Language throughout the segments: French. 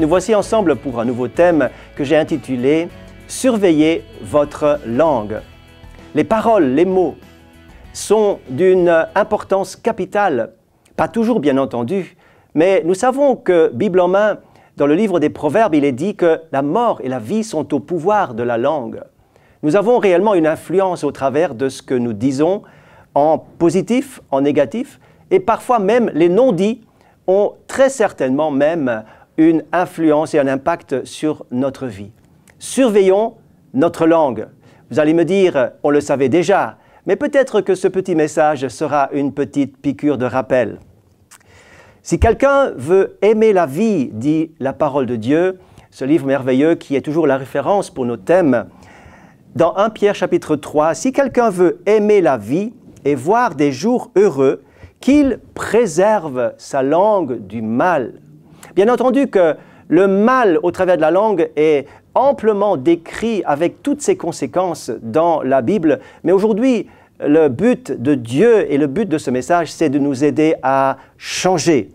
Nous voici ensemble pour un nouveau thème que j'ai intitulé Surveillez votre langue. Les paroles, les mots sont d'une importance capitale, pas toujours bien entendu, mais nous savons que, Bible en main, dans le livre des Proverbes, il est dit que la mort et la vie sont au pouvoir de la langue. Nous avons réellement une influence au travers de ce que nous disons, en positif, en négatif, et parfois même les non-dits ont très certainement même une influence et un impact sur notre vie. Surveillons notre langue. Vous allez me dire, on le savait déjà, mais peut-être que ce petit message sera une petite piqûre de rappel. Si quelqu'un veut aimer la vie, dit la parole de Dieu, ce livre merveilleux qui est toujours la référence pour nos thèmes, dans 1 Pierre chapitre 3, si quelqu'un veut aimer la vie, et voir des jours heureux, qu'il préserve sa langue du mal. Bien entendu que le mal au travers de la langue est amplement décrit avec toutes ses conséquences dans la Bible, mais aujourd'hui, le but de Dieu et le but de ce message, c'est de nous aider à changer.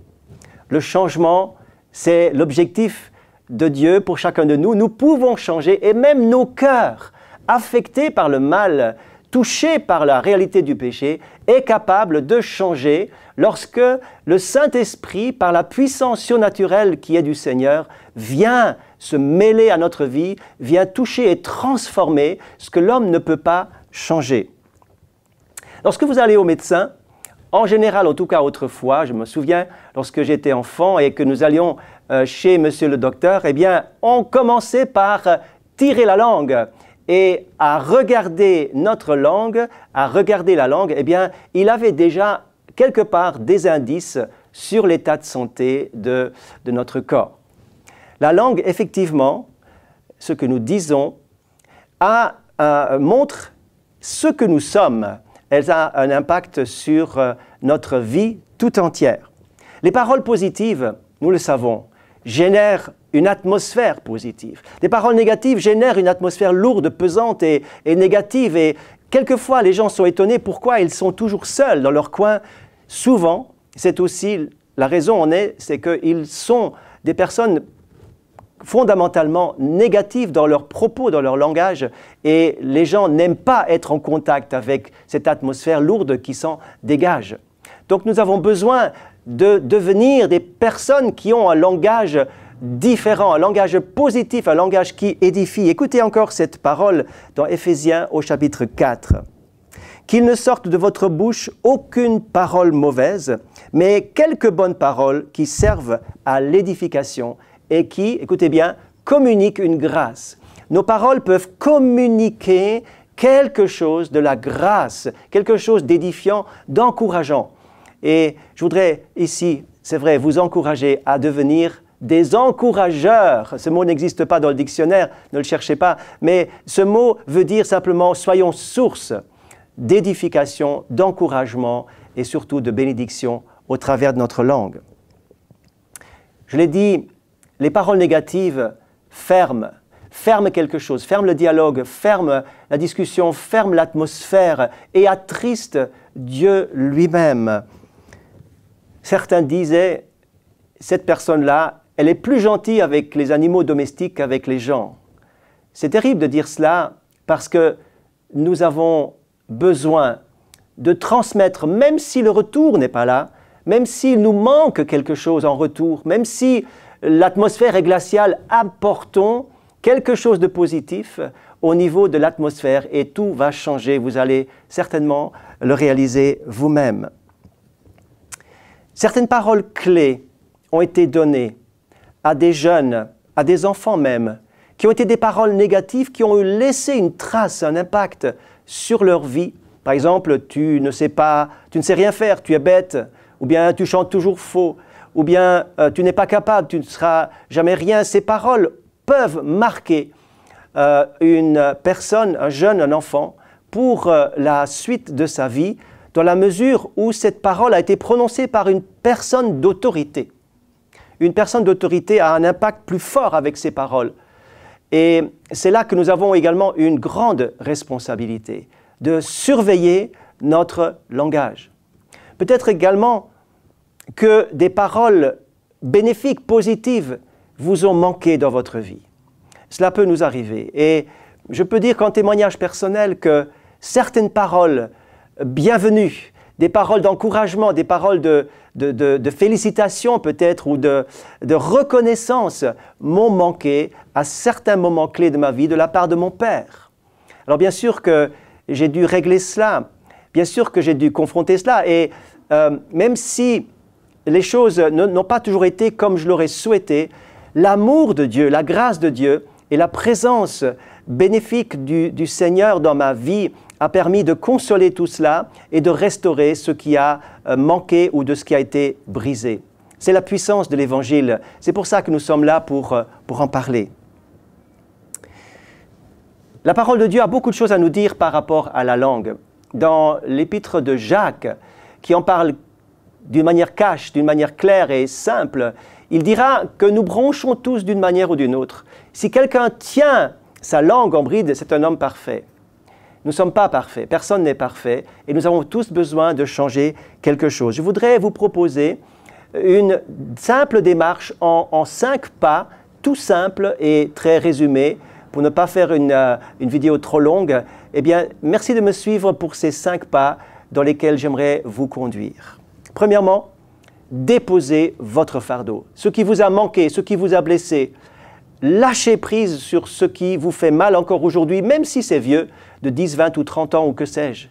Le changement, c'est l'objectif de Dieu pour chacun de nous. Nous pouvons changer et même nos cœurs affectés par le mal touché par la réalité du péché, est capable de changer lorsque le Saint-Esprit, par la puissance surnaturelle qui est du Seigneur, vient se mêler à notre vie, vient toucher et transformer ce que l'homme ne peut pas changer. Lorsque vous allez au médecin, en général, en tout cas autrefois, je me souviens, lorsque j'étais enfant et que nous allions euh, chez monsieur le docteur, eh bien, on commençait par euh, tirer la langue et à regarder notre langue, à regarder la langue, eh bien, il avait déjà quelque part des indices sur l'état de santé de, de notre corps. La langue, effectivement, ce que nous disons, euh, montre ce que nous sommes. Elle a un impact sur euh, notre vie tout entière. Les paroles positives, nous le savons, génèrent une atmosphère positive. Des paroles négatives génèrent une atmosphère lourde, pesante et, et négative. Et quelquefois, les gens sont étonnés pourquoi ils sont toujours seuls dans leur coin. Souvent, c'est aussi la raison en est, c'est qu'ils sont des personnes fondamentalement négatives dans leurs propos, dans leur langage, et les gens n'aiment pas être en contact avec cette atmosphère lourde qui s'en dégage. Donc nous avons besoin de devenir des personnes qui ont un langage différent, un langage positif, un langage qui édifie. Écoutez encore cette parole dans Éphésiens au chapitre 4. Qu'il ne sorte de votre bouche aucune parole mauvaise, mais quelques bonnes paroles qui servent à l'édification et qui, écoutez bien, communiquent une grâce. Nos paroles peuvent communiquer quelque chose de la grâce, quelque chose d'édifiant, d'encourageant. Et je voudrais ici, c'est vrai, vous encourager à devenir des encourageurs. Ce mot n'existe pas dans le dictionnaire, ne le cherchez pas, mais ce mot veut dire simplement soyons source d'édification, d'encouragement et surtout de bénédiction au travers de notre langue. Je l'ai dit, les paroles négatives ferment, ferment quelque chose, ferment le dialogue, ferment la discussion, ferment l'atmosphère et attristent Dieu lui-même. Certains disaient, cette personne-là, elle est plus gentille avec les animaux domestiques qu'avec les gens. C'est terrible de dire cela parce que nous avons besoin de transmettre, même si le retour n'est pas là, même s'il nous manque quelque chose en retour, même si l'atmosphère est glaciale, apportons quelque chose de positif au niveau de l'atmosphère et tout va changer. Vous allez certainement le réaliser vous-même. Certaines paroles clés ont été données à des jeunes, à des enfants même, qui ont été des paroles négatives, qui ont laissé une trace, un impact sur leur vie. Par exemple, tu ne sais pas, tu ne sais rien faire, tu es bête, ou bien tu chantes toujours faux, ou bien euh, tu n'es pas capable, tu ne seras jamais rien. Ces paroles peuvent marquer euh, une personne, un jeune, un enfant, pour euh, la suite de sa vie, dans la mesure où cette parole a été prononcée par une personne d'autorité. Une personne d'autorité a un impact plus fort avec ses paroles. Et c'est là que nous avons également une grande responsabilité de surveiller notre langage. Peut-être également que des paroles bénéfiques, positives, vous ont manqué dans votre vie. Cela peut nous arriver. Et je peux dire qu'en témoignage personnel que certaines paroles bienvenue, des paroles d'encouragement, des paroles de, de, félicitations peut-être ou de, reconnaissance m'ont manqué à certains moments clés de ma vie de la part de mon père. Alors bien sûr que j'ai dû régler cela, bien sûr que j'ai dû confronter cela, et euh, même si les choses n'ont pas toujours été comme je l'aurais souhaité, l'amour de Dieu, la grâce de Dieu et la présence bénéfique du Seigneur dans ma vie a permis de consoler tout cela et de restaurer ce qui a euh, manqué ou de ce qui a été brisé. C'est la puissance de l'Évangile. C'est pour ça que nous sommes là pour, euh, pour en parler. La parole de Dieu a beaucoup de choses à nous dire par rapport à la langue. Dans l'épître de Jacques, qui en parle d'une manière cache, d'une manière claire et simple, il dira que nous bronchons tous d'une manière ou d'une autre. Si quelqu'un tient sa langue en bride, c'est un homme parfait. Nous ne sommes pas parfaits, personne n'est parfait, et nous avons tous besoin de changer quelque chose. Je voudrais vous proposer une simple démarche en, cinq pas, tout simple et très résumé, pour ne pas faire une, euh, une vidéo trop longue. Eh bien, merci de me suivre pour ces cinq pas dans lesquels j'aimerais vous conduire. Premièrement, déposez votre fardeau. Ce qui vous a manqué, ce qui vous a blessé, lâchez prise sur ce qui vous fait mal encore aujourd'hui, même si c'est vieux, de 10, 20 ou 30 ans ou que sais-je.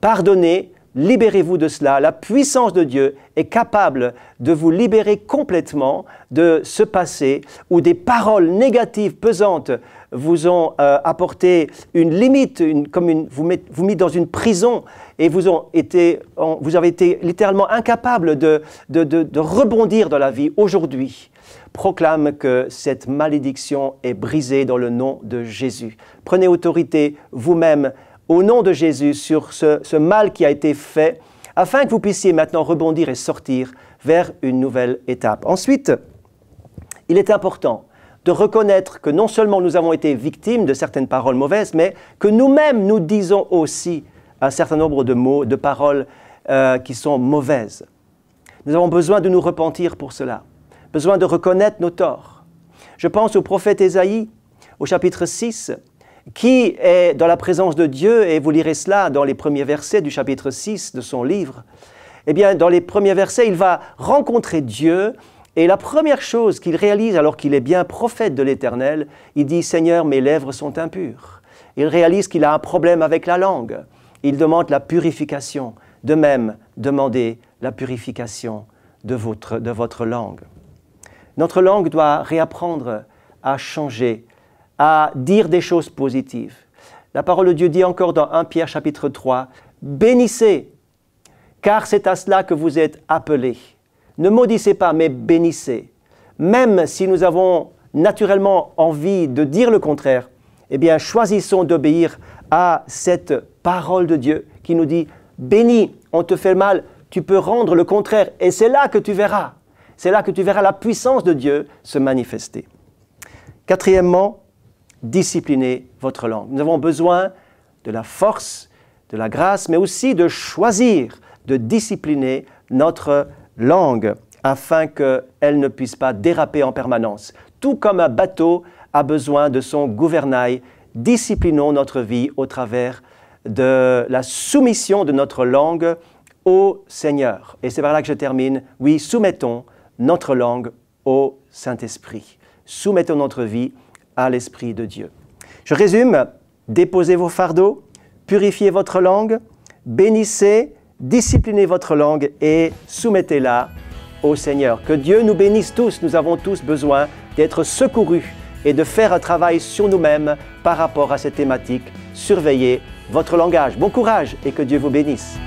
Pardonnez, libérez-vous de cela. La puissance de Dieu est capable de vous libérer complètement de ce passé où des paroles négatives, pesantes, vous ont euh, apporté une limite, comme vous, met, mis dans une prison et vous, avez été littéralement incapable de rebondir dans la vie aujourd'hui proclame que cette malédiction est brisée dans le nom de Jésus. Prenez autorité vous-même au nom de Jésus sur ce, mal qui a été fait, afin que vous puissiez maintenant rebondir et sortir vers une nouvelle étape. Ensuite, il est important de reconnaître que non seulement nous avons été victimes de certaines paroles mauvaises, mais que nous-mêmes nous disons aussi un certain nombre de mots, de paroles euh, qui sont mauvaises. Nous avons besoin de nous repentir pour cela besoin de reconnaître nos torts. Je pense au prophète Ésaïe, au chapitre 6, qui est dans la présence de Dieu, et vous lirez cela dans les premiers versets du chapitre 6 de son livre. Eh bien, dans les premiers versets, il va rencontrer Dieu, et la première chose qu'il réalise, alors qu'il est bien prophète de l'Éternel, il dit Seigneur, mes lèvres sont impures. Il réalise qu'il a un problème avec la langue. Il demande la purification. De même, demandez la purification de votre, de votre langue. Notre langue doit réapprendre à changer, à dire des choses positives. La parole de Dieu dit encore dans 1 Pierre chapitre 3, Bénissez, car c'est à cela que vous êtes appelés. Ne maudissez pas, mais bénissez. Même si nous avons naturellement envie de dire le contraire, eh bien choisissons d'obéir à cette parole de Dieu qui nous dit, Bénis, on te fait mal, tu peux rendre le contraire, et c'est là que tu verras c'est là que tu verras la puissance de Dieu se manifester. Quatrièmement, disciplinez votre langue. Nous avons besoin de la force, de la grâce, mais aussi de choisir de discipliner notre langue afin qu'elle ne puisse pas déraper en permanence. Tout comme un bateau a besoin de son gouvernail, disciplinons notre vie au travers de la soumission de notre langue au Seigneur. Et c'est par là que je termine. Oui, soumettons notre langue au Saint-Esprit. Soumettons notre vie à l'Esprit de Dieu. Je résume, déposez vos fardeaux, purifiez votre langue, bénissez, disciplinez votre langue et soumettez-la au Seigneur. Que Dieu nous bénisse tous, nous avons tous besoin d'être secourus et de faire un travail sur nous-mêmes par rapport à cette thématique. Surveillez votre langage. Bon courage et que Dieu vous bénisse.